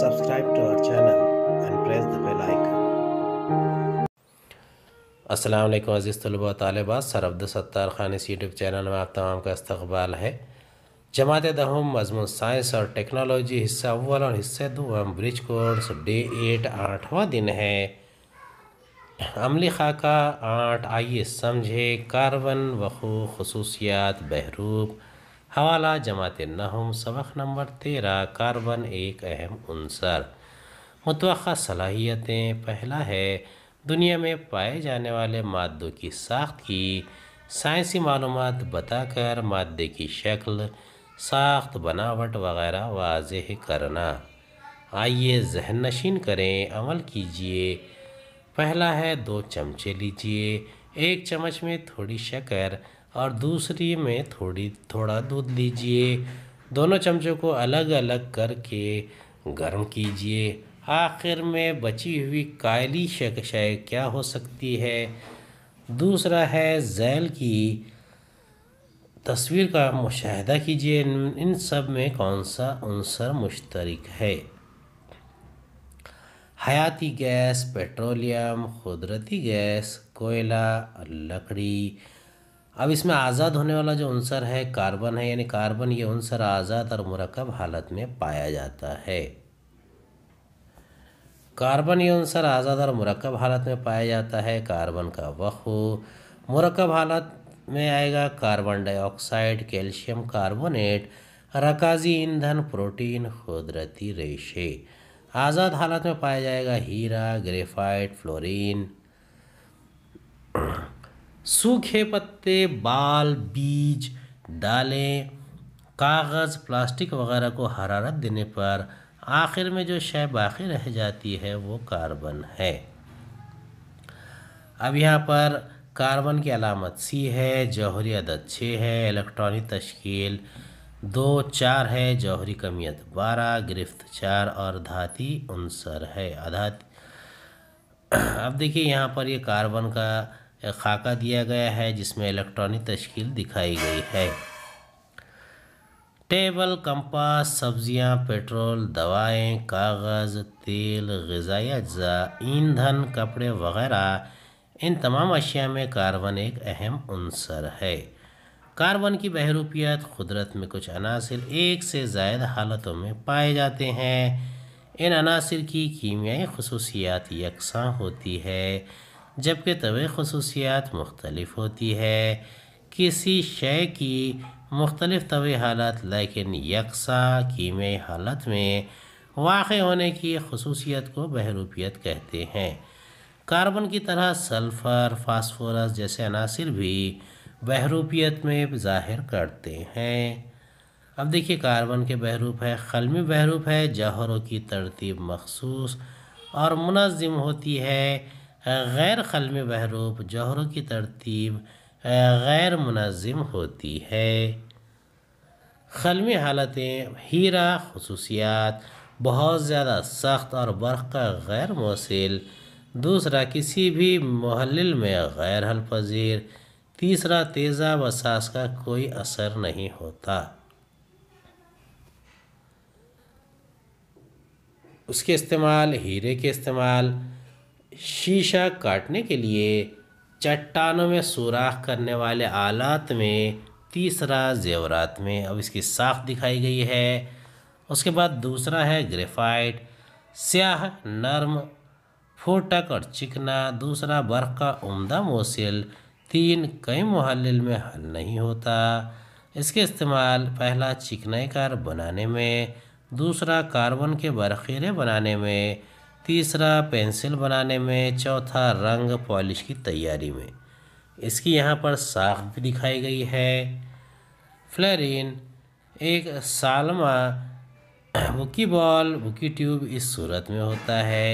Subscribe to our channel and press the bell icon. Aslam अज़ीज़ तलबा तालबा सरअब्द सत्तार खान इस YouTube channel में आप तमाम का इस्तबाल है जमात दहम मजमून साइंस और टेक्नोलॉजी हिस्सा अव्वल और हिस्से दो M bridge course day eight आठवां दिन है अमली खाका आठ आइए समझे कार्बन वखू खसूसियात बहरूप हवाला जमात नहम सबक नंबर तेरह कार्बन एक अहम अनसर मुतव सलाहियतें पहला है दुनिया में पाए जाने वाले मादों की साख्त की साइंसी मालूम बताकर मादे की शक्ल साख्त बनावट वगैरह वाज करना आइए जहन नशीन करें अमल कीजिए पहला है दो चमचे लीजिए एक चम्मच में थोड़ी शक्कर और दूसरी में थोड़ी थोड़ा दूध लीजिए दोनों चमचों को अलग अलग करके गर्म कीजिए आखिर में बची हुई कायली शय क्या हो सकती है दूसरा है जैल की तस्वीर का मुशाह कीजिए इन सब में कौन सा अंसर मुश्तरक है हयाती गैस पेट्रोलियम कुदरती गैस कोयला लकड़ी अब इसमें आज़ाद होने वाला जो अनसर है कार्बन है यानी कार्बन ये अंसर आज़ाद और मरकब हालत में पाया जाता है कार्बन ये अंसर आज़ाद और मरकब हालत में पाया जाता है कार्बन का वह मरकब हालत में आएगा कार्बन डाइऑक्साइड कैल्शियम कार्बोनेट रकाजी ईंधन प्रोटीन कुदरती रेशे आज़ाद हालत में पाया जाएगा हीरा ग्रेफाइट फ्लोरीन सूखे पत्ते बाल बीज दालें कागज़ प्लास्टिक वगैरह को हरारत देने पर आखिर में जो शय बाकी रह जाती है वो कार्बन है अब यहाँ पर कार्बन की अलामत सी है जौहरी अदद छः है इलेक्ट्रॉनिक तश्कील दो चार है जौहरी कमियत बारह गिरफ्त चार और धाती उनसर है अधाती अब देखिए यहाँ पर ये कार्बन का खाका दिया गया है जिसमें इलेक्ट्रॉनिक तश्कील दिखाई गई है टेबल कंपास सब्जियां, पेट्रोल दवाएं, कागज़ तेल गजाई अज्जा ईंधन कपड़े वगैरह इन तमाम अशिया में कार्बन एक अहम अनसर है कार्बन की बहरूपियत कुदरत में कुछ अनासर एक से जायद हालतों में पाए जाते हैं इन अनासर की कीमियाई खसूसियात यकसा होती है जबकि तबी खसूसियात मुख्तलफ होती है किसी शय की मुख्तलिफ तबी हालत लेकिन यकसा कीमे हालत में वाक़ होने की खसूसियत को बहरूपियत कहते हैं कार्बन की तरह सल्फ़र फास्फोरस जैसे अनासर भी बहरूपियत में ज़ाहिर करते हैं अब देखिए कार्बन के बहरूप है खलमी बहरूप है जहरों की तरतीब मखसूस और मुनज़म होती है गैर में बहरूप जौहरों की तरतीब गैर मुनज़म होती है खलमी हालतें हीरा खसूसियात बहुत ज़्यादा सख्त और बर्फ़ का गैर मौसिल दूसरा किसी भी महल में गैर हल पजीर तीसरा तेज़ा व सास का कोई असर नहीं होता उसके इस्तेमाल हीरे के इस्तेमाल शीशा काटने के लिए चट्टानों में सुराख करने वाले आलात में तीसरा जेवरात में अब इसकी साख दिखाई गई है उसके बाद दूसरा है ग्रेफाइट स्याह नर्म फोटक और चिकना दूसरा बर्फ का उम्दा मोसिल तीन कई महल में हल नहीं होता इसके इस्तेमाल पहला चिकनाई कार बनाने में दूसरा कार्बन के बरखीरे बनाने में तीसरा पेंसिल बनाने में चौथा रंग पॉलिश की तैयारी में इसकी यहाँ पर साख भी दिखाई गई है फ्लरिन एक सालमा बुकी बॉल बुकी ट्यूब इस सूरत में होता है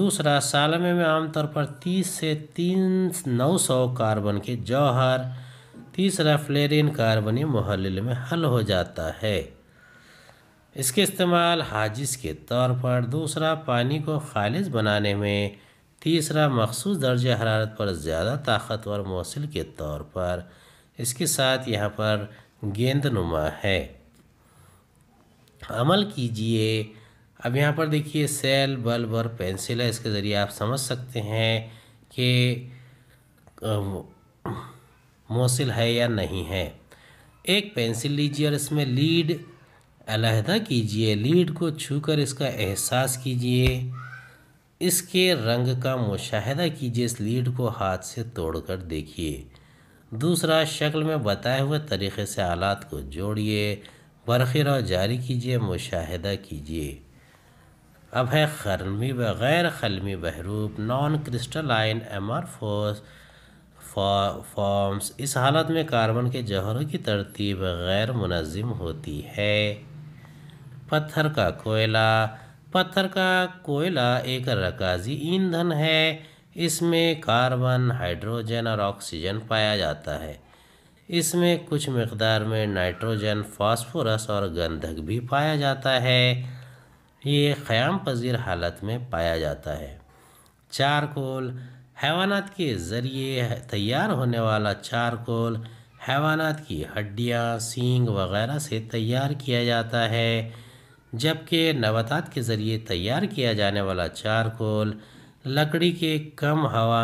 दूसरा सालमे में आमतौर पर तीस से तीन नौ सौ कार्बन के जौहर तीसरा फ्लेरिन कार्बनी मोहल्ले में हल हो जाता है इसके इस्तेमाल हाजिस के तौर पर दूसरा पानी को खालिज बनाने में तीसरा मखसूस दर्ज हरारत पर ज़्यादा ताकतवर मौसल के तौर पर इसके साथ यहाँ पर गेंद नुमा है अमल कीजिए अब यहाँ पर देखिए सेल बल्ब और पेंसिल है इसके ज़रिए आप समझ सकते हैं कि मौसल है या नहीं है एक पेंसिल लीजिए और इसमें लीड अलहदा कीजिए लीड को छूकर इसका एहसास कीजिए इसके रंग का मुशाहदा कीजिए इस लीड को हाथ से तोड़कर देखिए दूसरा शक्ल में बताए हुए तरीक़े से आलात को जोड़िए बरखिरा जारी कीजिए मुशाहदा कीजिए अब है खलमी बैर खलमी बहरूप नॉन क्रिस्टलाइन एमारफोस फॉर्म्स इस हालत में कार्बन के जहरों की तरतीब गैर मुनज़म होती है पत्थर का कोयला पत्थर का कोयला एक रकाजी ईंधन है इसमें कार्बन हाइड्रोजन और ऑक्सीजन पाया जाता है इसमें कुछ मकदार में नाइट्रोजन फास्फोरस और गंधक भी पाया जाता है ये ख़याम पजीर हालत में पाया जाता है चारकोल हैवानात के ज़रिए तैयार होने वाला चारकोल हैवानात की हड्डियाँ सींग वगैरह से तैयार किया जाता है जबकि नबातात के ज़रिए तैयार किया जाने वाला चारकोल लकड़ी के कम हवा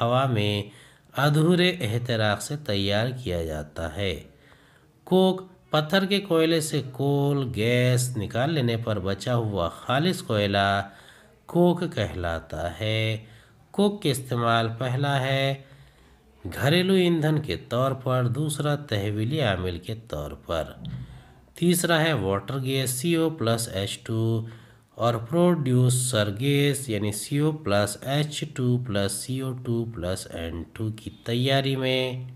हवा में अधूरे एहतराक से तैयार किया जाता है कोक पत्थर के कोयले से कोल गैस निकाल लेने पर बचा हुआ खालिश कोयला कोक कहलाता है कोक के इस्तेमाल पहला है घरेलू ईंधन के तौर पर दूसरा तहवीली आमिल के तौर पर तीसरा है water gas C O plus H two और प्रोड्यूसर गैस यानी C O plus H two plus C O two plus N two की तैयारी में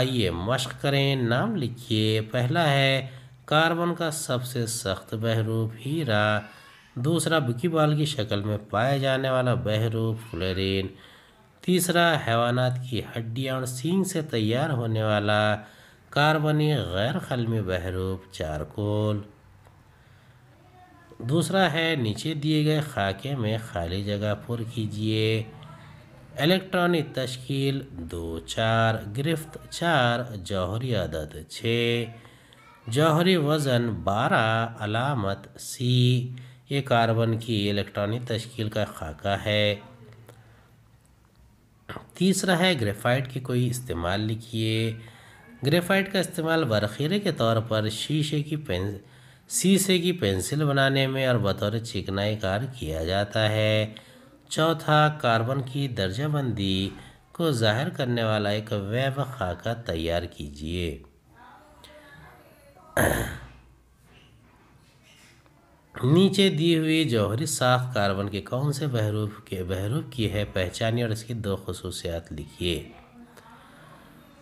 आइए मश्क करें नाम लिखिए पहला है कार्बन का सबसे सख्त बहरूप हीरा दूसरा बाल की शक्ल में पाया जाने वाला बहरूप फ्लोरीन तीसरा हैवानात की हड्डियाँ और सींग से तैयार होने वाला कार्बनी गैर खलमी बहरूप चारकोल दूसरा है नीचे दिए गए खाके में खाली जगह पुर कीजिए इलेक्ट्रॉनिक तश्कील दो चार गिरफ्त चार जौहरी अदद छः जौहरी वज़न बारह अलामत सी ये कार्बन की इलेक्ट्रॉनिक तश्कील का खाका है तीसरा है ग्रेफाइट की कोई इस्तेमाल लिखिए ग्रेफाइट का इस्तेमाल बरखीरे के तौर पर शीशे की पेन शीशे की पेंसिल बनाने में और बतौर चिकनाई कार किया जाता है चौथा कार्बन की दर्जाबंदी को जाहिर करने वाला एक वेब खाका तैयार कीजिए नीचे दी हुई जौहरी साफ कार्बन के कौन से बहरूप के बहरूप की है पहचानिए और इसकी दो खसूसियात लिखिए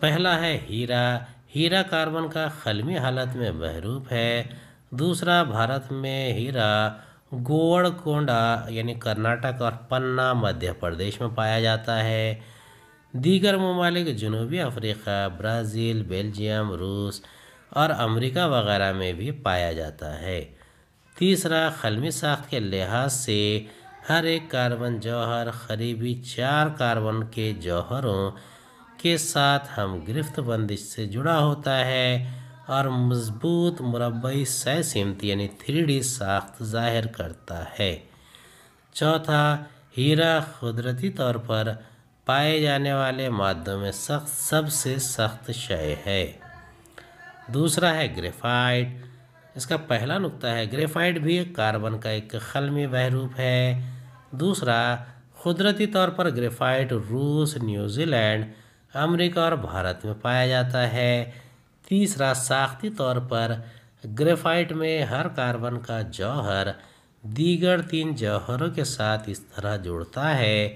पहला है हीरा हीरा कार्बन का खलमी हालत में महरूप है दूसरा भारत में हीरा गोवड़कोंडा यानी कर्नाटक और पन्ना मध्य प्रदेश में पाया जाता है दीगर ममालिक जनूबी अफ्रीका ब्राज़ील बेल्जियम रूस और अमेरिका वगैरह में भी पाया जाता है तीसरा खलमी साख्त के लिहाज से हर एक कार्बन जौहर करीबी चार कार्बन के जौहरों के साथ हम गिरफ्त बंदिश से जुड़ा होता है और मजबूत मुरबई सह सिमत यानी थ्री डी साख्त ज़ाहिर करता है चौथा हीरा कुदरती तौर पर पाए जाने वाले मादों में सख्त सबसे सख्त शय है दूसरा है ग्रेफाइट इसका पहला नुकता है ग्रेफाइट भी कार्बन का एक खलमी बहरूप है दूसरा कुदरती तौर पर ग्रेफाइट रूस न्यूजीलैंड अमेरिका और भारत में पाया जाता है तीसरा साख्ती तौर पर ग्रेफाइट में हर कार्बन का जौहर दीगर तीन जौहरों के साथ इस तरह जुड़ता है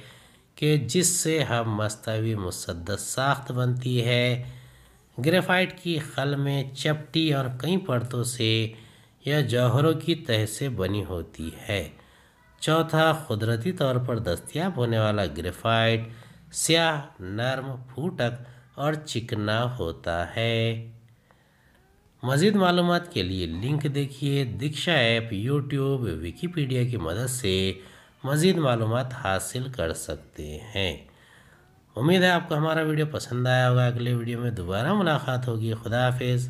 कि जिससे हम मस्तवी मुसदस साख्त बनती है ग्रेफाइट की खल में चपटी और कई परतों से यह जौहरों की तह से बनी होती है चौथा कुदरती तौर पर दस्तियाब होने वाला ग्रेफाइट स्याह नर्म फूटक और चिकना होता है मज़ीद मालूम के लिए लिंक देखिए दीक्षा ऐप यूट्यूब विकीपीडिया की मदद से मज़ीद मालूम हासिल कर सकते हैं उम्मीद है आपको हमारा वीडियो पसंद आया होगा अगले वीडियो में दोबारा मुलाकात होगी खुदा हाफिज़